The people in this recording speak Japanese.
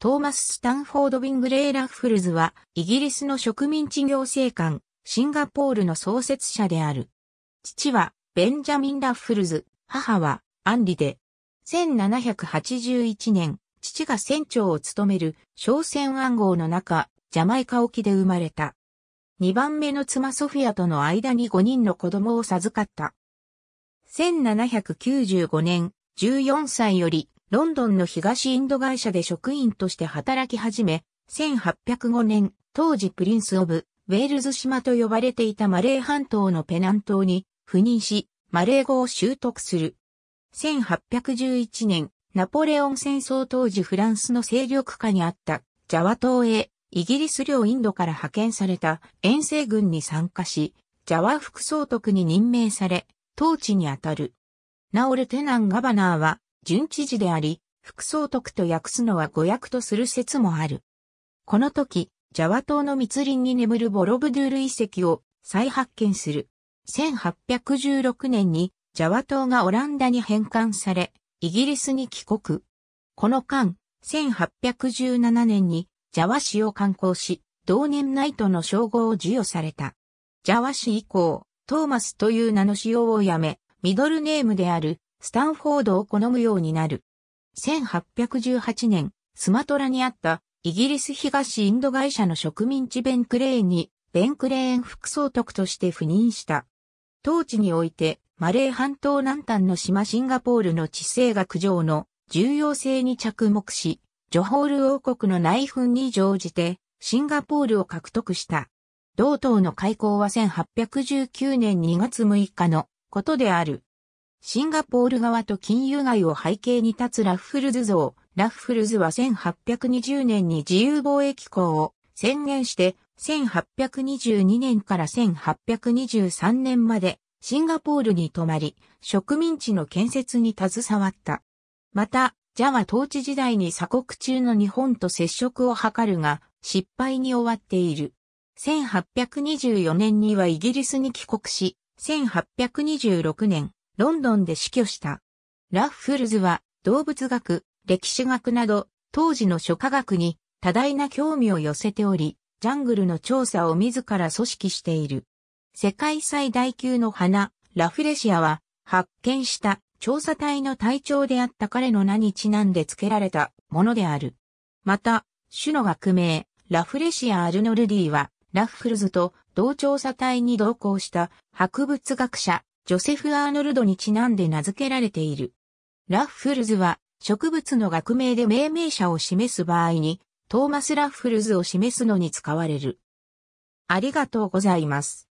トーマス・スタンフォード・ウィングレイ・ラッフルズは、イギリスの植民地行政官、シンガポールの創設者である。父は、ベンジャミン・ラッフルズ、母は、アンリで、1781年、父が船長を務める商船暗号の中、ジャマイカ沖で生まれた。2番目の妻ソフィアとの間に5人の子供を授かった。1795年、14歳よりロンドンの東インド会社で職員として働き始め、1805年、当時プリンス・オブ・ウェールズ島と呼ばれていたマレー半島のペナン島に赴任し、マレー語を習得する。1811年、ナポレオン戦争当時フランスの勢力下にあったジャワ島へイギリス領インドから派遣された遠征軍に参加し、ジャワ副総督に任命され、当地にあたる。ナオルテナン・ガバナーは準知事であり、副総督と訳すのは語訳とする説もある。この時、ジャワ島の密林に眠るボロブドゥール遺跡を再発見する。1816年にジャワ島がオランダに返還され、イギリスに帰国。この間、1817年にジャワ市を観光し、同年ナイトの称号を授与された。ジャワ市以降、トーマスという名の使用をやめ、ミドルネームであるスタンフォードを好むようになる。1818年、スマトラにあったイギリス東インド会社の植民地ベンクレーンにベンクレーン副総督として赴任した。当地においてマレー半島南端の島シンガポールの地政学上の重要性に着目し、ジョホール王国の内紛に乗じてシンガポールを獲得した。同党の開港は1819年2月6日のことである。シンガポール側と金融街を背景に立つラッフルズ像。ラッフルズは1820年に自由貿易港を宣言して、1822年から1823年までシンガポールに泊まり、植民地の建設に携わった。また、ジャワ統治時代に鎖国中の日本と接触を図るが、失敗に終わっている。1824年にはイギリスに帰国し、1826年、ロンドンで死去した。ラッフルズは動物学、歴史学など当時の諸科学に多大な興味を寄せており、ジャングルの調査を自ら組織している。世界最大級の花、ラフレシアは発見した調査隊の隊長であった彼の名にちなんで付けられたものである。また、種の学名、ラフレシア・アルノルディは、ラッフルズと同調査隊に同行した博物学者、ジョセフ・アーノルドにちなんで名付けられている。ラッフルズは植物の学名で命名者を示す場合にトーマス・ラッフルズを示すのに使われる。ありがとうございます。